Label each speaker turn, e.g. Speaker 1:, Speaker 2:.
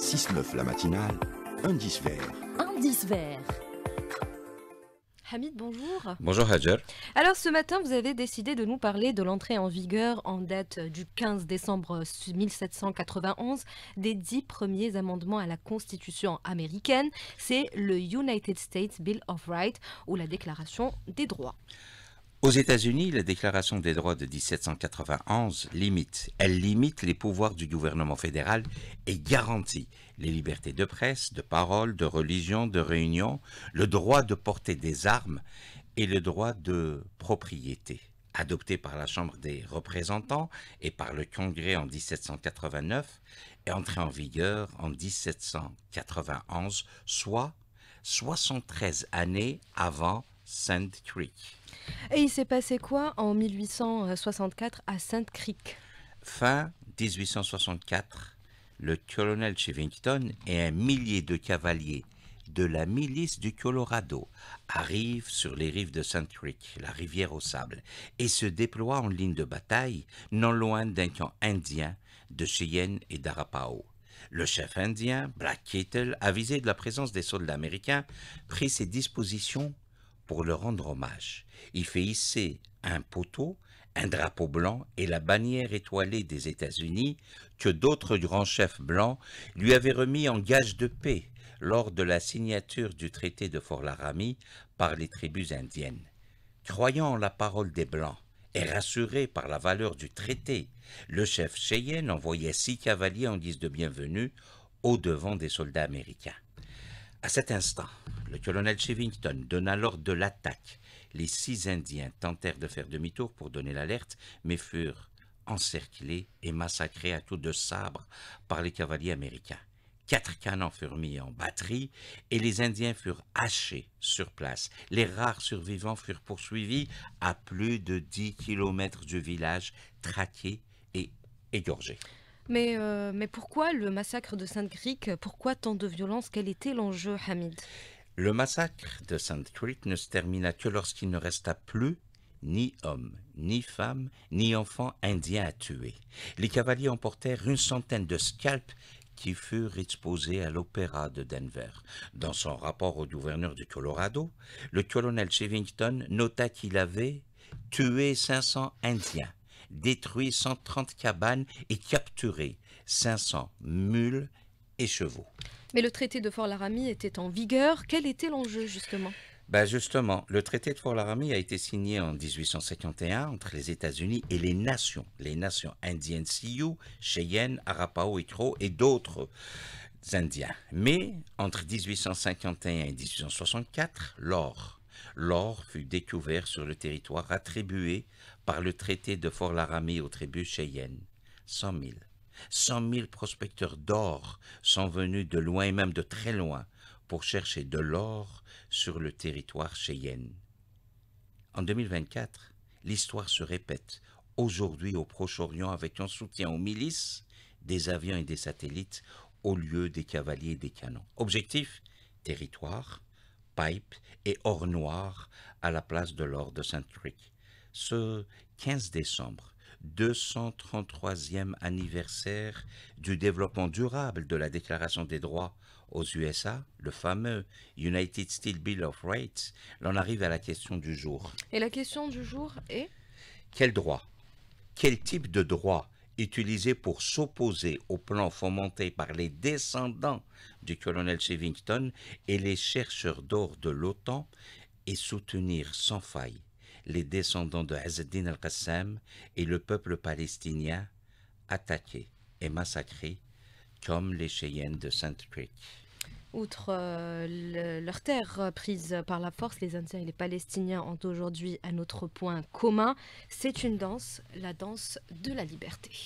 Speaker 1: 6-9 la matinale, indice vert.
Speaker 2: Indice vert. Hamid, bonjour. Bonjour Hajar. Alors ce matin, vous avez décidé de nous parler de l'entrée en vigueur en date du 15 décembre 1791 des dix premiers amendements à la Constitution américaine. C'est le United States Bill of Rights ou la Déclaration des droits.
Speaker 1: Aux États-Unis, la Déclaration des droits de 1791 limite, elle limite les pouvoirs du gouvernement fédéral et garantit les libertés de presse, de parole, de religion, de réunion, le droit de porter des armes et le droit de propriété. Adoptée par la Chambre des représentants et par le Congrès en 1789 et entrée en vigueur en 1791, soit 73 années avant Sand Creek. Et
Speaker 2: il s'est passé quoi en 1864 à Sand Creek
Speaker 1: Fin 1864, le colonel Chivington et un millier de cavaliers de la milice du Colorado arrivent sur les rives de Sand Creek, la rivière au sable, et se déploient en ligne de bataille, non loin d'un camp indien de Cheyenne et d'Arapaho. Le chef indien, Black Kettle, avisé de la présence des soldats américains, prit ses dispositions pour le rendre hommage. Il fait hisser un poteau, un drapeau blanc et la bannière étoilée des États-Unis que d'autres grands chefs blancs lui avaient remis en gage de paix lors de la signature du traité de Fort Laramie par les tribus indiennes. Croyant en la parole des Blancs et rassuré par la valeur du traité, le chef Cheyenne envoyait six cavaliers en guise de bienvenue au-devant des soldats américains. À cet instant, le colonel Chivington donna l'ordre de l'attaque. Les six Indiens tentèrent de faire demi-tour pour donner l'alerte, mais furent encerclés et massacrés à coups de sabre par les cavaliers américains. Quatre canons furent mis en batterie et les Indiens furent hachés sur place. Les rares survivants furent poursuivis à plus de 10 kilomètres du village, traqués et égorgés.
Speaker 2: Euh, mais, pourquoi le massacre de sainte grique Pourquoi tant de violence Quel était l'enjeu, Hamid
Speaker 1: Le massacre de Sainte-Crique ne se termina que lorsqu'il ne resta plus ni homme, ni femme, ni enfant indien à tuer. Les cavaliers emportèrent une centaine de scalps qui furent exposés à l'Opéra de Denver. Dans son rapport au gouverneur du Colorado, le colonel Chevington nota qu'il avait tué 500 Indiens détruit 130 cabanes et capturé 500 mules et chevaux.
Speaker 2: Mais le traité de Fort-Laramie était en vigueur. Quel était l'enjeu justement
Speaker 1: ben, justement, le traité de Fort-Laramie a été signé en 1851 entre les États-Unis et les nations, les nations indiennes Sioux, Cheyenne, Arapaho et Crow et d'autres Indiens. Mais entre 1851 et 1864, lors l'or fut découvert sur le territoire attribué par le traité de Fort-Laramie aux tribus Cheyennes. Cent mille. Cent mille prospecteurs d'or sont venus de loin et même de très loin pour chercher de l'or sur le territoire Cheyenne. En 2024, l'histoire se répète. Aujourd'hui au Proche-Orient avec un soutien aux milices, des avions et des satellites au lieu des cavaliers et des canons. Objectif Territoire, et or noir à la place de l'or de saint trick Ce 15 décembre, 233e anniversaire du développement durable de la Déclaration des droits aux USA, le fameux United Steel Bill of Rights, l'on arrive à la question du jour.
Speaker 2: Et la question du jour est
Speaker 1: Quel droit Quel type de droit utilisé pour s'opposer au plan fomenté par les descendants du colonel Shevington et les chercheurs d'or de l'OTAN et soutenir sans faille les descendants de Hazdin al-Qassam et le peuple palestinien attaqué et massacré comme les Cheyennes de Sainte Creek.
Speaker 2: Outre euh, leurs terres prises par la force, les Indiens et les Palestiniens ont aujourd'hui un autre point commun. C'est une danse, la danse de la liberté.